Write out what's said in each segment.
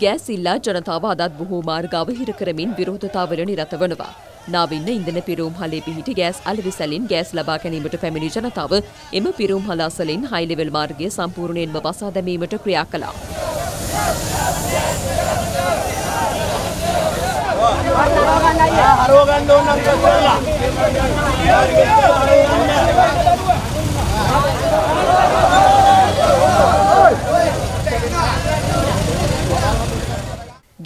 Gas ಇಲ್ಲ ಜನತಾವ ಅದಾದ್ಬುಹೋ ಮಾರ್ಗಾವಹಿರ ಕರಮಿನ್ ವಿರೋಧತಾವಲ ನಿರತ ವනවා. නාවින්න ඉඳන පිරුම් හලේ පිහිටි ගෑස් අලවිසලින් ගෑස් ලබා ගැනීමට පැමිණි ජනතාව එම පිරුම් හල අසලින් හයිලෙවල් මාර්ගය සම්පූර්ණයෙන්ම වසා දැමීමට ක්‍රියා කළා. හරව ගන්න ඕන නම් කරලා.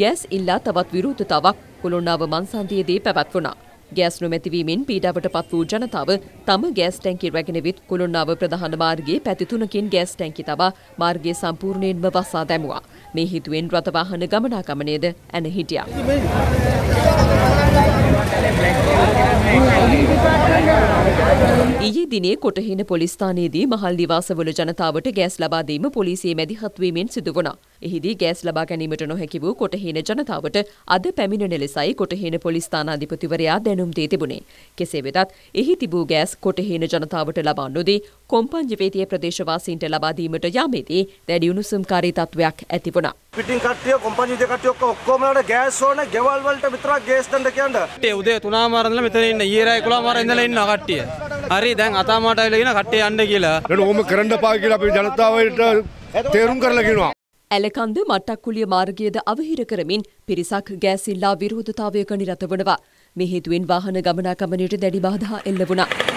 ගෑස් ඉල්ලා තවත් විරෝධතාවක් කොළොන්නාව මන්සන්තියේදී පැවැත්වුණා. ගෑස් නොමැතිවීමෙන් පීඩාවට පත් වූ ජනතාව තම ගෑස් ටැංකි රැගෙන විත් කොළොන්නාව ප්‍රධාන මාර්ගයේ පැති තුනකින් ගෑස් ටැංකි තබා මාර්ගයේ සම්පූර්ණයෙන්ම වසා දැමුවා. මේ හිතුවෙන් රථවාහන ගමනාගමනයේද ඇන හිටියා. ඊයේ දිනේ කොටහින පොලිස් ස්ථානයේදී මහල් නිවාසවල ජනතාවට ගෑස් ලබා දීම පොලිසිය මැදිහත් වීමෙන් සිදු වුණා. එහිදී ගෑස් ලබා ගැනීමට නොහැකි වූ කොටහින ජනතාවට අද පැමිණෙන ලෙසයි කොටහින පොලිස් ස්ථානාධිපතිවරයා දැනුම් දී තිබුණේ. කෙසේ වෙතත් එහි තිබූ ගෑස් කොටහින ජනතාවට ලබා නොදී කොම්පංජිපේතිය ප්‍රදේශවාසීන්ට ලබා දීමට යාමේදී දැඩි උණුසුම්කාරී තත්වයක් ඇති වුණා. පිටින් කට්ටිය කොම්පංජිපේතිය කට්ටිය ඔක්කොමලාට ගෑස් ඕන ගෙවල් වලට විතරක් ගෑස් දණ්ඩ කියන්න. උදේ 3 මාරෙන්දලා මෙතන ඉන්න ඊයරයි 11 මාරෙන්දලා ඉන්න කට්ටිය. හරි දැන් අතාමාට ඇවිලගෙන කට්ටේ යන්න කියලා. ඒක ඕම කරන්න එපා කියලා අපි ජනතාවට තේරුම් කරලා කියනවා. ඇලකන්ද මට්ටක්කුලිය මාර්ගයේද අවහිර කරමින් පිරිසක් ගෑසිල්ලා විරෝධතාවයක නිරත වනවා. මේ හේතුවෙන් වාහන ගමනාගමනයට දැඩි බාධා එල්ල වුණා.